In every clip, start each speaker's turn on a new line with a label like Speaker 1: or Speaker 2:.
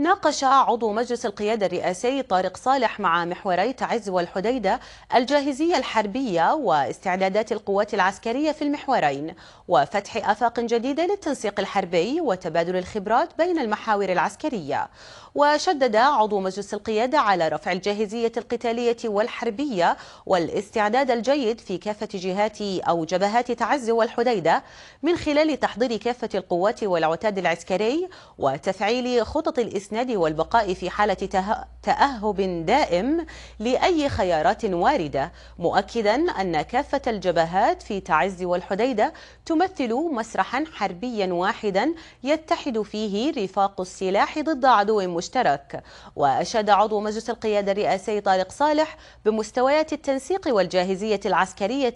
Speaker 1: ناقش عضو مجلس القيادة الرئاسي طارق صالح مع محوري تعز والحديدة الجاهزية الحربية واستعدادات القوات العسكرية في المحورين وفتح آفاق جديدة للتنسيق الحربي وتبادل الخبرات بين المحاور العسكرية وشدد عضو مجلس القيادة على رفع الجاهزية القتالية والحربية والاستعداد الجيد في كافة جهات أو جبهات تعز والحديدة من خلال تحضير كافة القوات والعتاد العسكري وتفعيل خطط الاستعداد الاسناد والبقاء في حالة تأهب دائم لأي خيارات واردة مؤكدا أن كافة الجبهات في تعز والحديدة تمثل مسرحا حربيا واحدا يتحد فيه رفاق السلاح ضد عدو مشترك وأشاد عضو مجلس القيادة الرئاسي طارق صالح بمستويات التنسيق والجاهزية العسكرية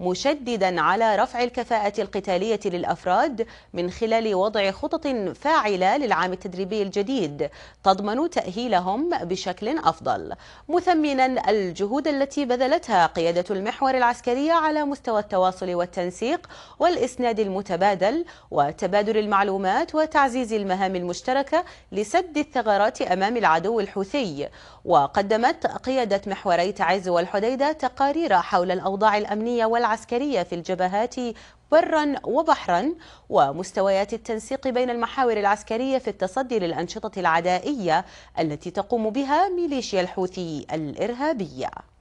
Speaker 1: مشددا على رفع الكفاءة القتالية للأفراد من خلال وضع خطط فاعلة للعام التدريبي الجديد جديد تضمن تأهيلهم بشكل أفضل مثمنا الجهود التي بذلتها قيادة المحور العسكرية على مستوى التواصل والتنسيق والإسناد المتبادل وتبادل المعلومات وتعزيز المهام المشتركة لسد الثغرات أمام العدو الحوثي وقدمت قيادة محوري تعز والحديدة تقارير حول الأوضاع الأمنية والعسكرية في الجبهات برا وبحرا ومستويات التنسيق بين المحاور العسكرية في التصدي للأنشطة العدائية التي تقوم بها ميليشيا الحوثي الإرهابية